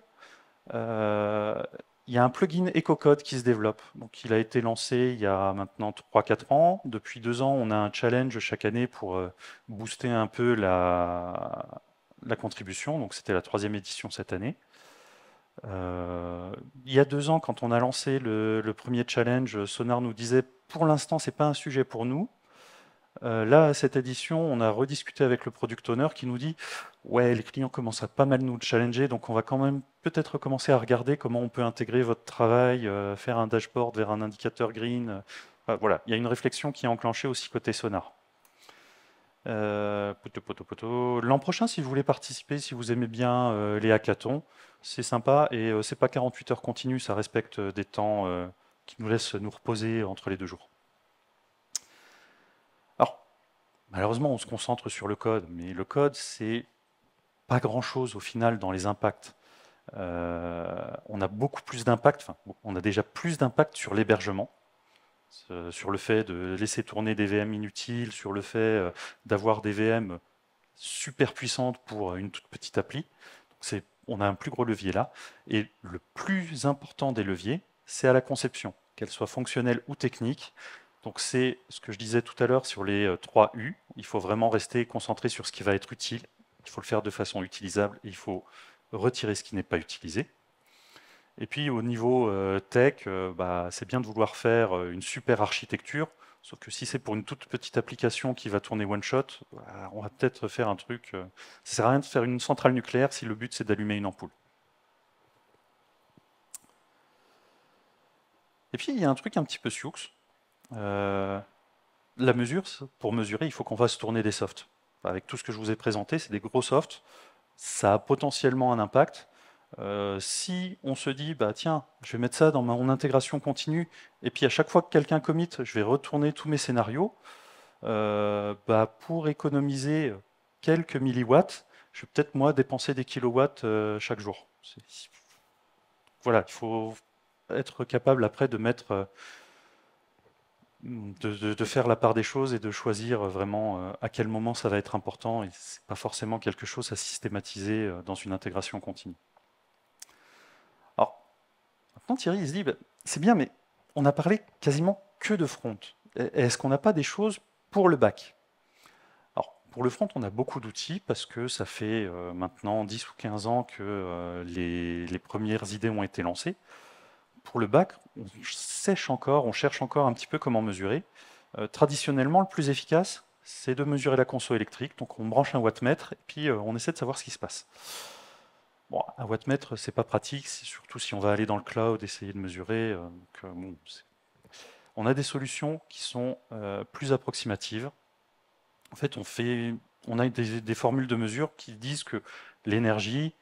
S1: euh, il y a un plugin EcoCode qui se développe. Donc, il a été lancé il y a maintenant 3-4 ans. Depuis deux ans, on a un challenge chaque année pour euh, booster un peu la, la contribution, donc c'était la troisième édition cette année. Euh, il y a deux ans, quand on a lancé le, premier challenge, Sonar nous disait pour l'instant, ce n'est pas un sujet pour nous. Euh, là, cette édition, on a rediscuté avec le product owner qui nous dit Ouais, les clients commencent à pas mal nous challenger, donc on va quand même peut-être commencer à regarder comment on peut intégrer votre travail, euh, faire un dashboard vers un indicateur green. voilà, il y a une réflexion qui est enclenchée aussi côté Sonar. Euh, L'an prochain, si vous voulez participer, si vous aimez bien euh, les hackathons, c'est sympa et ce euh, c'est pas 48 heures continues, ça respecte des temps qui nous laissent nous reposer entre les deux jours. Alors, malheureusement, on se concentre sur le code, mais le code, c'est pas grand-chose au final dans les impacts. on a beaucoup plus d'impact, on a déjà plus d'impact sur l'hébergement sur le fait de laisser tourner des VM inutiles, sur le fait euh, d'avoir des VM super puissantes pour une toute petite appli. Donc on a un plus gros levier là. Et le plus important des leviers, c'est à la conception, qu'elle soit fonctionnelle ou technique. Donc c'est ce que je disais tout à l'heure sur les euh, trois U. Il faut vraiment rester concentré sur ce qui va être utile. Il faut le faire de façon utilisable et il faut retirer ce qui n'est pas utilisé. Et puis au niveau euh, tech, euh, bah, c'est bien de vouloir faire euh, une super architecture, sauf que si c'est pour une toute petite application qui va tourner one shot, bah, on va peut-être faire un truc. Ça ne sert à rien de faire une centrale nucléaire si le but c'est d'allumer une ampoule. Et puis il y a un truc un petit peu sioux. la mesure, pour mesurer, il faut qu'on fasse tourner des softs. Avec tout ce que je vous ai présenté, c'est des gros softs. Ça a potentiellement un impact. Euh, si on se dit, bah tiens, je vais mettre ça dans mon intégration continue, et puis à chaque fois que quelqu'un commit, je vais retourner tous mes scénarios, euh, bah, pour économiser quelques milliwatts, je vais peut-être moi dépenser des kilowatts euh, chaque jour. Voilà, il faut être capable après de mettre, de, faire la part des choses et de choisir vraiment à quel moment ça va être important. Et c'est pas forcément quelque chose à systématiser dans une intégration continue non, Thierry, se dit, bah, c'est bien, mais on a parlé quasiment que de front. Est-ce qu'on n'a pas des choses pour le bac Alors, pour le front, on a beaucoup d'outils parce que ça fait euh, maintenant 10 ou 15 ans que euh, les, premières idées ont été lancées. Pour le bac, on sèche encore, on cherche encore un petit peu comment mesurer. Euh, traditionnellement, le plus efficace, c'est de mesurer la conso électrique. Donc, on branche un wattmètre et puis on essaie de savoir ce qui se passe. Bon, un wattmètre, n'est pas pratique, surtout si on va aller dans le cloud, essayer de mesurer. Euh, euh, on a des solutions qui sont euh, plus approximatives. En fait, on, fait, on a des, des formules de mesure qui disent que l'énergie,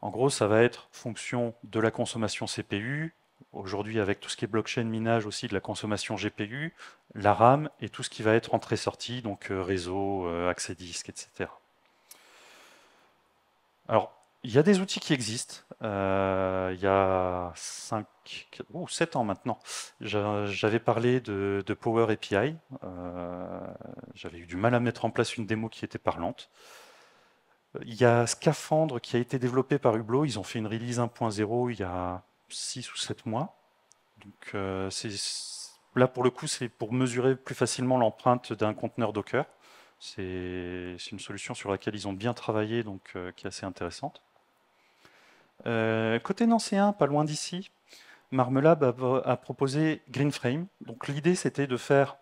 S1: en gros, ça va être fonction de la consommation CPU, aujourd'hui avec tout ce qui est blockchain minage aussi de la consommation GPU, la RAM et tout ce qui va être entrée-sortie, donc réseau, accès disque, etc. Alors, il y a des outils qui existent. Euh, il y a 5 ou 7 ans maintenant, j'avais parlé de, Power API. Euh, j'avais eu du mal à mettre en place une démo qui était parlante. Il y a Scaphandre qui a été développé par Hublot. Ils ont fait une release 1.0 il y a 6 ou 7 mois. Donc euh, là, pour le coup, c'est pour mesurer plus facilement l'empreinte d'un conteneur Docker. C'est une solution sur laquelle ils ont bien travaillé, donc qui est assez intéressante. Euh, côté 1, pas loin d'ici, Marmelab a, proposé GreenFrame. Donc l'idée, c'était de faire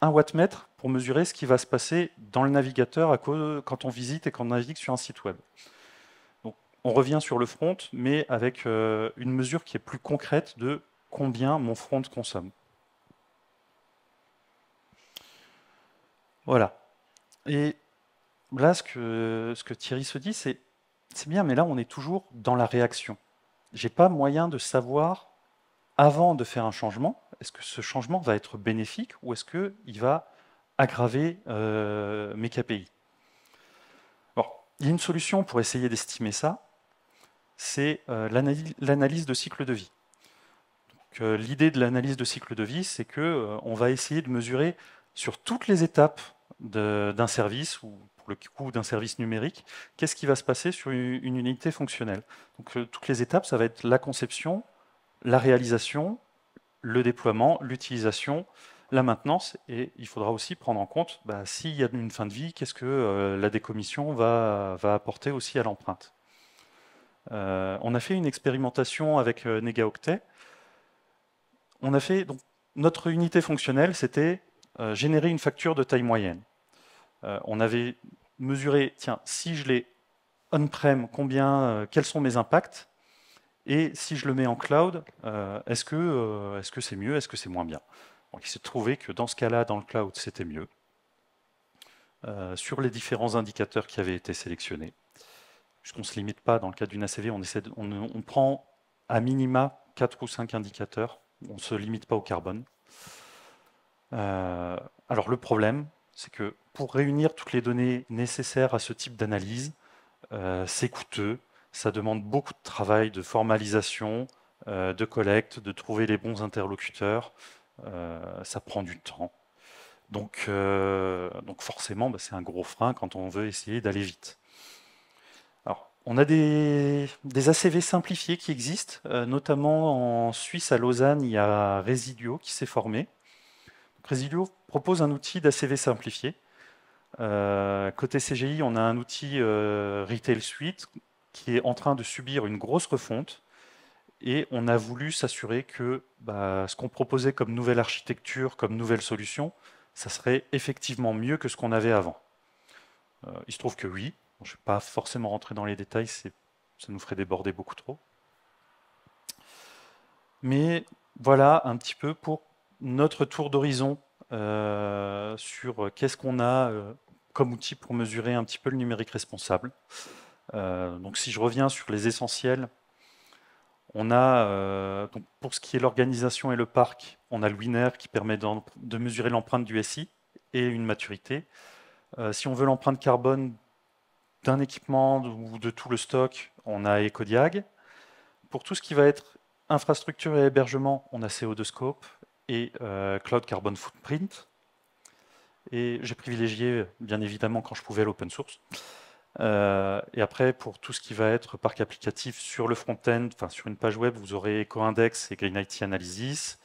S1: un wattmètre pour mesurer ce qui va se passer dans le navigateur quand on visite et quand on navigue sur un site web. Donc, on revient sur le front, mais avec euh, une mesure qui est plus concrète de combien mon front consomme. Voilà. Et là, ce que Thierry se dit, c'est c'est bien, mais là, on est toujours dans la réaction. Je n'ai pas moyen de savoir, avant de faire un changement, est-ce que ce changement va être bénéfique ou est-ce qu'il va aggraver euh, mes KPI Il y a une solution pour essayer d'estimer ça, c'est euh, l'analyse de cycle de vie. Euh, l'idée de l'analyse de cycle de vie, c'est qu'on va essayer de mesurer sur toutes les étapes d'un service ou le coût d'un service numérique, qu'est-ce qui va se passer sur une unité fonctionnelle Donc euh, toutes les étapes, ça va être la conception, la réalisation, le déploiement, l'utilisation, la maintenance, et il faudra aussi prendre en compte bah, s'il y a une fin de vie, qu'est-ce que euh, la décommission va, apporter aussi à l'empreinte. Euh, on a fait une expérimentation avec NegaOctet. On a fait donc, notre unité fonctionnelle, c'était générer une facture de taille moyenne. on avait mesurer, tiens, si je l'ai on-prem, combien, euh, quels sont mes impacts Et si je le mets en cloud, euh, euh, est-ce que c'est mieux, est-ce que c'est moins bien Donc il s'est trouvé que dans ce cas-là, dans le cloud, c'était mieux sur les différents indicateurs qui avaient été sélectionnés. Puisqu'on ne se limite pas, dans le cas d'une ACV, on, essaie on, on, prend à minima 4 ou 5 indicateurs, on ne se limite pas au carbone. alors le problème, c'est que pour réunir toutes les données nécessaires à ce type d'analyse, euh, c'est coûteux, ça demande beaucoup de travail, de formalisation, euh, de collecte, de trouver les bons interlocuteurs, euh, ça prend du temps. Donc, donc forcément, bah, c'est un gros frein quand on veut essayer d'aller vite. Alors, on a des, des, ACV simplifiés qui existent, notamment en Suisse, à Lausanne, il y a Resilio qui s'est formé. Donc, propose un outil d'ACV simplifié euh, côté CGI, on a un outil euh, Retail Suite qui est en train de subir une grosse refonte. Et on a voulu s'assurer que bah, ce qu'on proposait comme nouvelle architecture, comme nouvelle solution, ça serait effectivement mieux que ce qu'on avait avant. Euh, il se trouve que oui. je ne vais pas forcément rentrer dans les détails, ça nous ferait déborder beaucoup trop. Mais voilà un petit peu pour notre tour d'horizon euh, sur qu'est-ce qu'on a euh, comme outil pour mesurer un petit peu le numérique responsable. Euh, donc si je reviens sur les essentiels, on a, pour ce qui est l'organisation et le parc, on a le winner qui permet de mesurer l'empreinte du SI et une maturité. si on veut l'empreinte carbone d'un équipement ou de tout le stock, on a Ecodiag. Pour tout ce qui va être infrastructure et hébergement, on a CO2Scope et euh, Cloud Carbon Footprint. Et j'ai privilégié, bien évidemment, quand je pouvais, l'open source. Euh, et après, pour tout ce qui va être parc applicatif sur le front-end, enfin sur une page web, vous aurez Index et Green IT Analysis.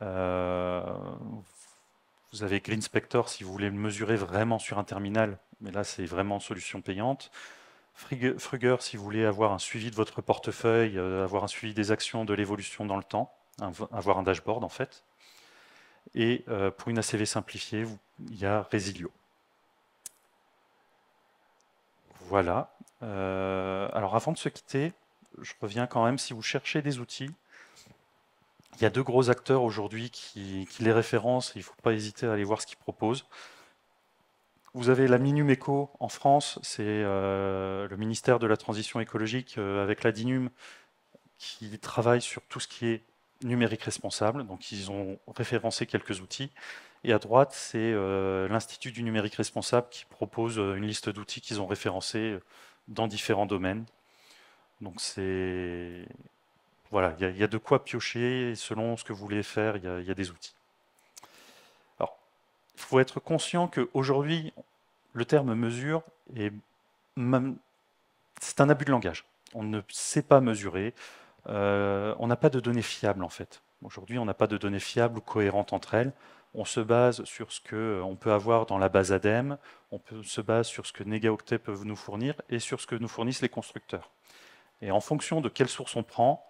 S1: Euh, vous avez Green Spector si vous voulez le mesurer vraiment sur un terminal, mais là c'est vraiment solution payante. Fruger si vous voulez avoir un suivi de votre portefeuille, avoir un suivi des actions, de l'évolution dans le temps, avoir un dashboard en fait. Et euh, pour une ACV simplifiée, il y a Resilio. Voilà. Euh, alors avant de se quitter, je reviens quand même, si vous cherchez des outils, il y a deux gros acteurs aujourd'hui qui, les référencent, il ne faut pas hésiter à aller voir ce qu'ils proposent. Vous avez la Minumeco en France, c'est euh, le ministère de la Transition écologique avec la DINUM qui travaille sur tout ce qui est numérique responsable. Donc, ils ont référencé quelques outils. Et à droite, c'est euh, l'Institut du numérique responsable qui propose euh, une liste d'outils qu'ils ont référencés euh, dans différents domaines. Donc, c'est. Voilà, il y, a de quoi piocher. selon ce que vous voulez faire, il y, a des outils. Alors, il faut être conscient qu'aujourd'hui, le terme mesure est. C'est un abus de langage. On ne sait pas mesurer euh, on n'a pas de données fiables en fait. Aujourd'hui, on n'a pas de données fiables ou cohérentes entre elles. On se base sur ce qu'on euh, peut avoir dans la base ADEME, on peut, se base sur ce que Negaoctet peuvent nous fournir et sur ce que nous fournissent les constructeurs. Et en fonction de quelle source on prend,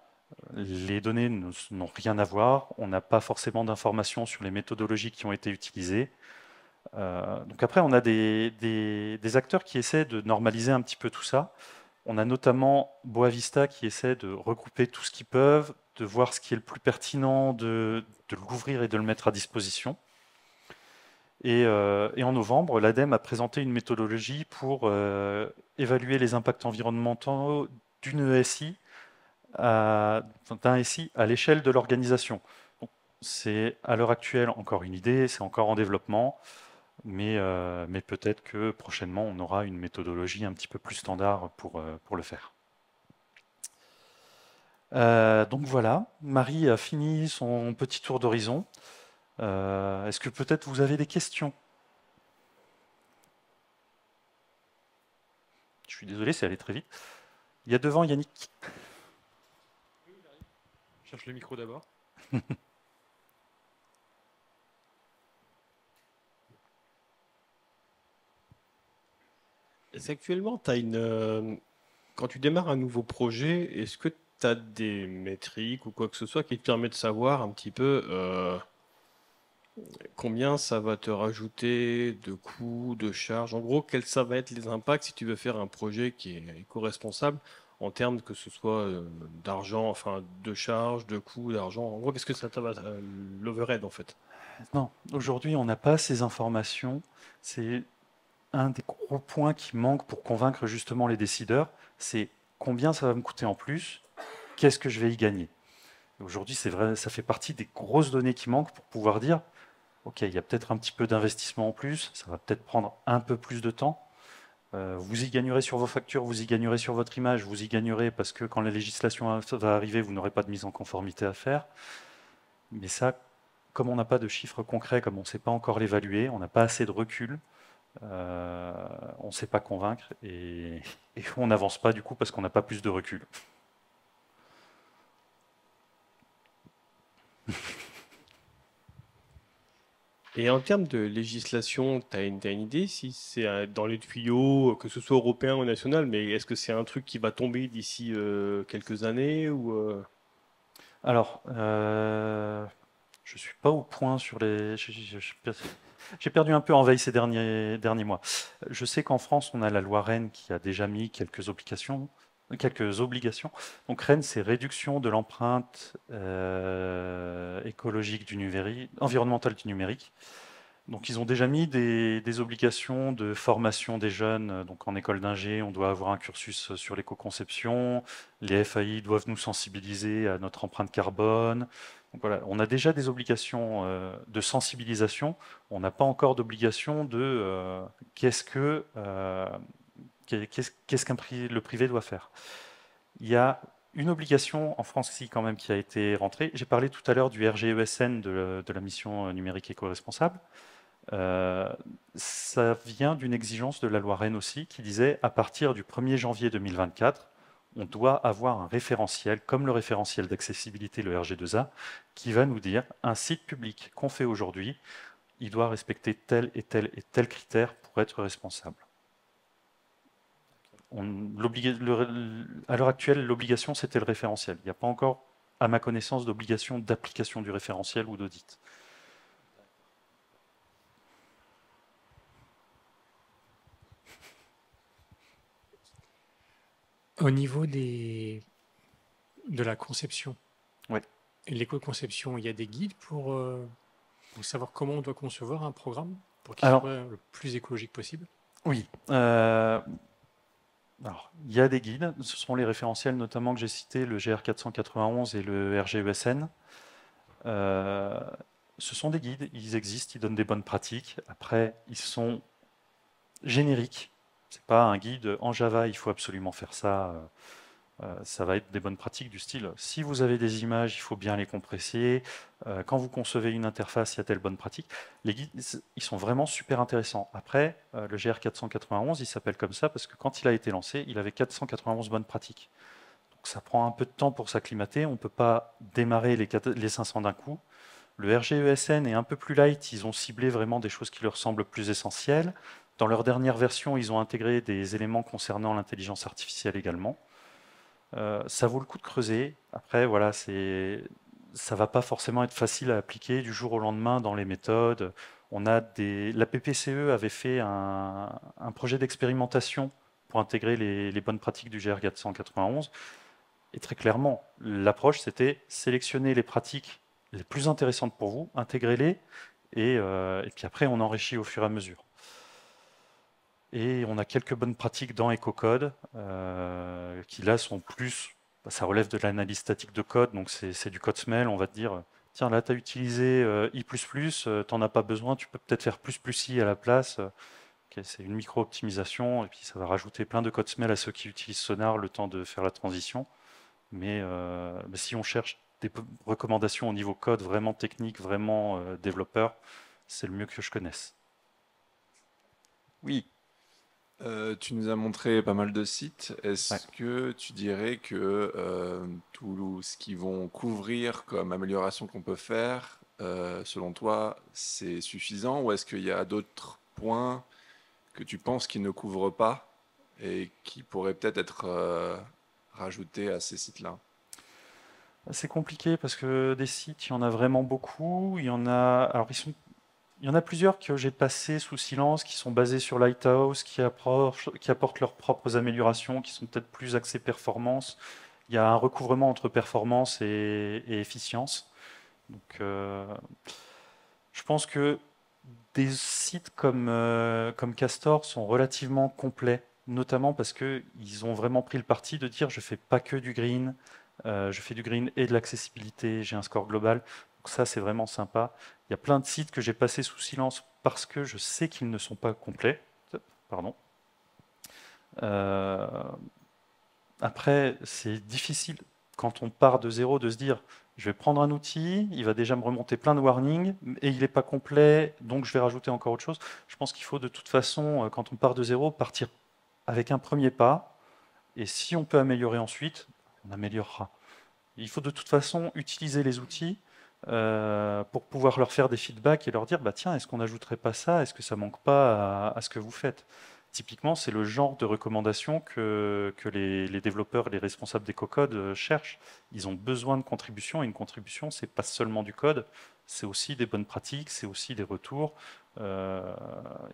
S1: euh, les données n'ont rien à voir, on n'a pas forcément d'informations sur les méthodologies qui ont été utilisées. donc après, on a des, acteurs qui essaient de normaliser un petit peu tout ça. On a notamment Boavista qui essaie de regrouper tout ce qu'ils peuvent, de voir ce qui est le plus pertinent, de, l'ouvrir et de le mettre à disposition. Euh, et, en novembre, l'ADEME a présenté une méthodologie pour euh, évaluer les impacts environnementaux d'une ESI à, d'un e SI à l'échelle de l'organisation. c'est à l'heure actuelle encore une idée, c'est encore en développement. Euh, mais, peut-être que prochainement, on aura une méthodologie un petit peu plus standard pour, euh, le faire. Euh, donc voilà, Marie a fini son petit tour d'horizon. Est-ce que peut-être vous avez des questions Je suis désolé, c'est allé très vite. Il y a devant Yannick. Je cherche le micro d'abord. actuellement, as une, euh, quand tu démarres un nouveau projet, est-ce que tu as des métriques ou quoi que ce soit qui te permet de savoir un petit peu euh, combien ça va te rajouter de coûts, de charges En gros, quels ça va être les impacts si tu veux faire un projet qui est éco-responsable en termes que ce soit euh, d'argent, enfin de charges, de coûts, d'argent. En gros, qu'est-ce que ça va l'overhead en fait Non, aujourd'hui, on n'a pas ces informations. C'est un des gros points qui manque pour convaincre justement les décideurs, c'est combien ça va me coûter en plus, qu'est-ce que je vais y gagner. Aujourd'hui, c'est vrai, ça fait partie des grosses données qui manquent pour pouvoir dire, OK, il y a peut-être un petit peu d'investissement en plus, ça va peut-être prendre un peu plus de temps. Euh, vous y gagnerez sur vos factures, vous y gagnerez sur votre image, vous y gagnerez parce que quand la législation va arriver, vous n'aurez pas de mise en conformité à faire. Mais ça, comme on n'a pas de chiffres concrets, comme on ne sait pas encore l'évaluer, on n'a pas assez de recul, euh, on ne sait pas convaincre et, on n'avance pas du coup parce qu'on n'a pas plus de recul. Et en termes de législation, tu as, une idée si c'est dans les tuyaux, que ce soit européen ou national, mais est-ce que c'est un truc qui va tomber d'ici euh, quelques années ou euh? Alors, je ne suis pas au point sur les... J'ai perdu un peu en veille ces derniers, derniers mois. Je sais qu'en France, on a la loi Rennes qui a déjà mis quelques obligations. Donc Rennes, c'est réduction de l'empreinte euh, écologique du numérique, environnementale du numérique. Donc ils ont déjà mis des, obligations de formation des jeunes. Donc en école d'ingé, on doit avoir un cursus sur l'éco-conception. Les FAI doivent nous sensibiliser à notre empreinte carbone. Donc voilà, on a déjà des obligations euh, de sensibilisation. On n'a pas encore d'obligation de euh, qu'est-ce que euh, le privé doit faire. Il y a une obligation en France si quand même qui a été rentrée. J'ai parlé tout à l'heure du RGESN de, la mission numérique éco-responsable. Euh, ça vient d'une exigence de la loi Rennes aussi qui disait à partir du 1er janvier 2024, on doit avoir un référentiel, comme le référentiel d'accessibilité, le RG2A, qui va nous dire un site public qu'on fait aujourd'hui, il doit respecter tel et tel et tel critère pour être responsable. à l'heure actuelle, l'obligation, c'était le référentiel. Il n'y a pas encore, à ma connaissance, d'obligation d'application du référentiel ou d'audit. Au niveau des... de la conception, l'éco-conception, il y a des guides euh, pour, savoir comment on doit concevoir un programme pour qu'il soit le plus écologique possible Oui. Euh, il y a des guides. Ce sont les référentiels notamment que j'ai cités, le GR491 et le RGESN. Euh, ce sont des guides, ils existent, ils donnent des bonnes pratiques. Après, ils sont génériques. C'est pas un guide en Java, il faut absolument faire ça. Euh, euh, ça va être des bonnes pratiques du style si vous avez des images, il faut bien les compresser. Euh, quand vous concevez une interface, il y a telle bonne pratique. Les guides, ils sont vraiment super intéressants. Après, le GR491, il s'appelle comme ça parce que quand il a été lancé, il avait 491 bonnes pratiques. Donc ça prend un peu de temps pour s'acclimater. On ne peut pas démarrer les, les 500 d'un coup. Le RGESN est un peu plus light, ils ont ciblé vraiment des choses qui leur semblent plus essentielles. Dans leur dernière version, ils ont intégré des éléments concernant l'intelligence artificielle également. Euh, ça vaut le coup de creuser. Après, voilà, c'est ça va pas forcément être facile à appliquer du jour au lendemain dans les méthodes. On a des... La PPCE avait fait un, projet d'expérimentation pour intégrer les... bonnes pratiques du GR491. Et très clairement, l'approche, c'était sélectionner les pratiques les plus intéressantes pour vous, intégrer les euh, et puis après, on enrichit au fur et à mesure. Et on a quelques bonnes pratiques dans EcoCode euh, qui là sont plus, bah, ça relève de l'analyse statique de code, donc c'est du code smell, on va te dire, tiens là tu as utilisé euh, i++, euh, tu n'en as pas besoin, tu peux peut-être faire plus i à la place. c'est une micro-optimisation et puis ça va rajouter plein de code smell à ceux qui utilisent Sonar le temps de faire la transition. Mais, mais si on cherche des recommandations au niveau code vraiment technique, vraiment développeur, c'est le mieux que je connaisse. Oui, euh, tu nous as montré pas mal de sites. Est-ce que tu dirais que euh, tout ce qu'ils vont couvrir comme amélioration qu'on peut faire, euh, selon toi, c'est suffisant ou est-ce qu'il y a d'autres points que tu penses qu'ils ne couvrent pas et qui pourraient peut-être être, rajoutés à ces sites-là c'est compliqué parce que des sites, il y en a vraiment beaucoup. Il y en a, alors ils sont il y en a plusieurs que j'ai passés sous silence, qui sont basés sur Lighthouse, qui, qui apportent leurs propres améliorations, qui sont peut-être plus axées performance. Il y a un recouvrement entre performance et, efficience. Donc, euh, je pense que des sites comme, euh, comme Castor sont relativement complets, notamment parce qu'ils ont vraiment pris le parti de dire je ne fais pas que du green, euh, je fais du green et de l'accessibilité, j'ai un score global. Donc ça, c'est vraiment sympa. Il y a plein de sites que j'ai passés sous silence parce que je sais qu'ils ne sont pas complets. Pardon. Euh, après, c'est difficile quand on part de zéro de se dire je vais prendre un outil, il va déjà me remonter plein de warnings et il n'est pas complet, donc je vais rajouter encore autre chose. Je pense qu'il faut de toute façon, euh, quand on part de zéro, partir avec un premier pas et si on peut améliorer ensuite, on améliorera. Il faut de toute façon utiliser les outils euh, pour pouvoir leur faire des feedbacks et leur dire bah tiens, est-ce qu'on n'ajouterait pas ça Est-ce que ça manque pas à, ce que vous faites Typiquement, c'est le genre de recommandations que, que les, développeurs et les responsables des euh, cherchent. Ils ont besoin de contributions et une contribution, c'est pas seulement du code, c'est aussi des bonnes pratiques, c'est aussi des retours. Euh,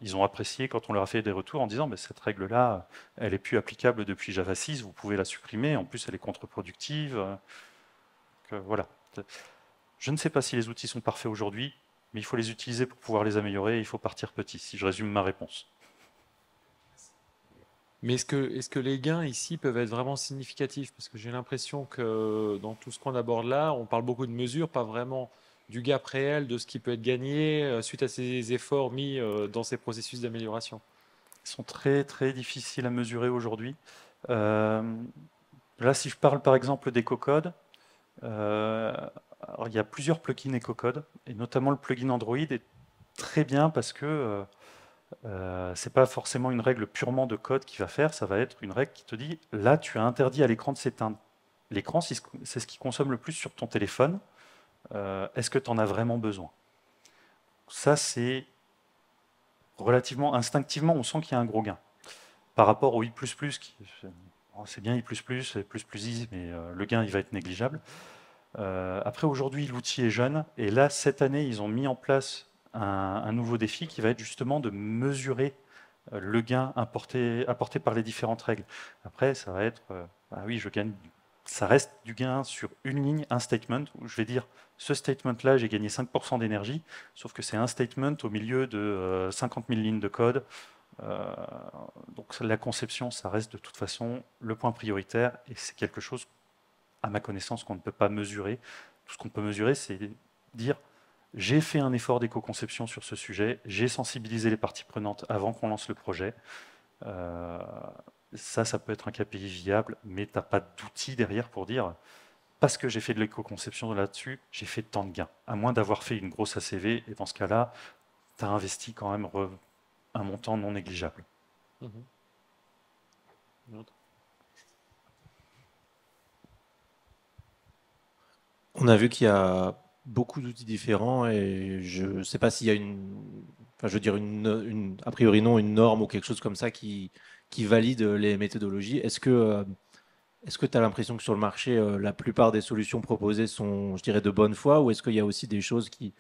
S1: ils ont apprécié quand on leur a fait des retours en disant bah, cette règle-là, elle est plus applicable depuis Java 6, vous pouvez la supprimer, en plus elle est contre-productive. voilà. Je ne sais pas si les outils sont parfaits aujourd'hui, mais il faut les utiliser pour pouvoir les améliorer il faut partir petit, si je résume ma réponse. Mais est-ce que, est que, les gains ici peuvent être vraiment significatifs Parce que j'ai l'impression que dans tout ce qu'on aborde là, on parle beaucoup de mesures, pas vraiment du gap réel, de ce qui peut être gagné euh, suite à ces efforts mis euh, dans ces processus d'amélioration. Ils sont très très difficiles à mesurer aujourd'hui. Euh, là, si je parle par exemple d'éco-code, euh, il y a plusieurs plugins EcoCode, et notamment le plugin Android est très bien parce que euh, euh, ce n'est pas forcément une règle purement de code qui va faire, ça va être une règle qui te dit là tu as interdit à l'écran de s'éteindre. L'écran, c'est ce qui consomme le plus sur ton téléphone. Euh, est-ce que tu en as vraiment besoin Ça, c'est relativement instinctivement, on sent qu'il y a un gros gain. Par rapport au I, oh, c'est bien I, c'est I, mais le gain il va être négligeable. Euh, après, aujourd'hui, l'outil est jeune. Et là, cette année, ils ont mis en place un, nouveau défi qui va être justement de mesurer euh, le gain apporté, apporté par les différentes règles. Après, ça va être, ah oui, je gagne, ça reste du gain sur une ligne, un statement, où je vais dire, ce statement-là, j'ai gagné 5% d'énergie, sauf que c'est un statement au milieu de 50 000 lignes de code. donc la conception, ça reste de toute façon le point prioritaire, et c'est quelque chose à ma connaissance, qu'on ne peut pas mesurer. Tout ce qu'on peut mesurer, c'est dire j'ai fait un effort d'éco-conception sur ce sujet, j'ai sensibilisé les parties prenantes avant qu'on lance le projet. Euh, ça, ça peut être un KPI viable, mais tu n'as pas d'outil derrière pour dire parce que j'ai fait de l'éco-conception là-dessus, j'ai fait tant de gains. À moins d'avoir fait une grosse ACV, et dans ce cas-là, tu as investi quand même un montant non négligeable. On a vu qu'il y a beaucoup d'outils différents et je ne sais pas s'il y a une, je veux dire une, a priori non, une norme ou quelque chose comme ça qui, valide les méthodologies. Est-ce que euh, est-ce que tu as l'impression que sur le marché, euh, la plupart des solutions proposées sont, je dirais, de bonne foi ou est-ce qu'il y a aussi des choses qui,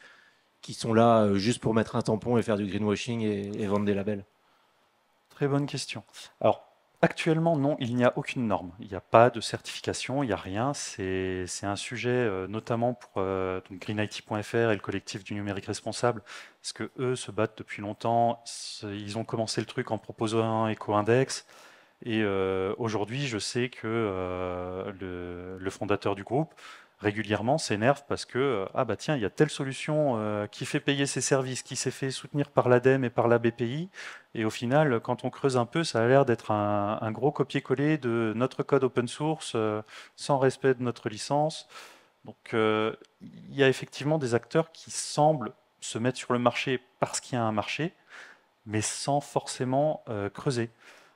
S1: sont là euh, juste pour mettre un tampon et faire du greenwashing et, et vendre des labels Très bonne question. Alors, Actuellement, non, il n'y a aucune norme. Il n'y a pas de certification, il n'y a rien. C'est un sujet euh, notamment pour euh, greenIT.fr et le collectif du numérique responsable, parce que eux se battent depuis longtemps. Ils ont commencé le truc en proposant un éco-index. Et euh, aujourd'hui, je sais que le, fondateur du groupe régulièrement s'énerve parce que euh, ah bah tiens il y a telle solution euh, qui fait payer ses services, qui s'est fait soutenir par l'ADEME et par la BPI, et au final quand on creuse un peu ça a l'air d'être un, gros copier-coller de notre code open source euh, sans respect de notre licence. Donc il y a effectivement des acteurs qui semblent se mettre sur le marché parce qu'il y a un marché, mais sans forcément creuser.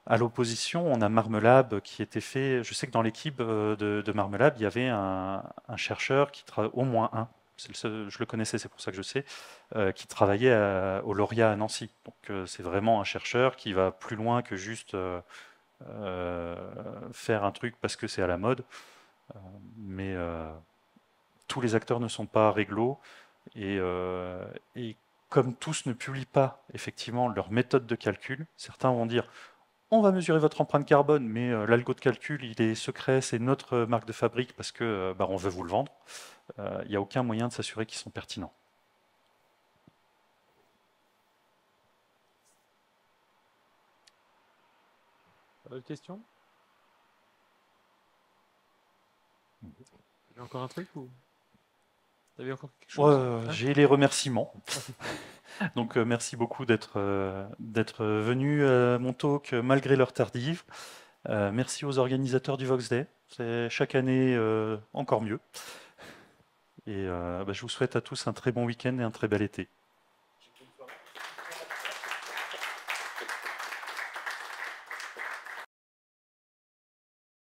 S1: À l'opposition, on a Marmelab qui était fait. Je sais que dans l'équipe euh, de, Marmelab, il y avait un, chercheur qui au moins un. je le connaissais, c'est pour ça que je sais, euh, qui travaillait au Lauria à Nancy. Donc euh, c'est vraiment un chercheur qui va plus loin que juste faire un truc parce que c'est à la mode. mais tous les acteurs ne sont pas réglo et, et comme tous ne publient pas effectivement leur méthode de calcul, certains vont dire on va mesurer votre empreinte carbone, mais euh, l'algo de calcul, il est secret, c'est notre euh, marque de fabrique parce que euh, bah, veut vous le vendre. Il n'y a aucun moyen de s'assurer qu'ils sont pertinents. D'autres questions Il encore un truc j'ai les remerciements. Donc euh, merci beaucoup d'être euh, d'être venu à euh, mon talk malgré l'heure tardive. merci aux organisateurs du Vox Day. C'est chaque année encore mieux. Et bah, je vous souhaite à tous un très bon week-end et un très bel été.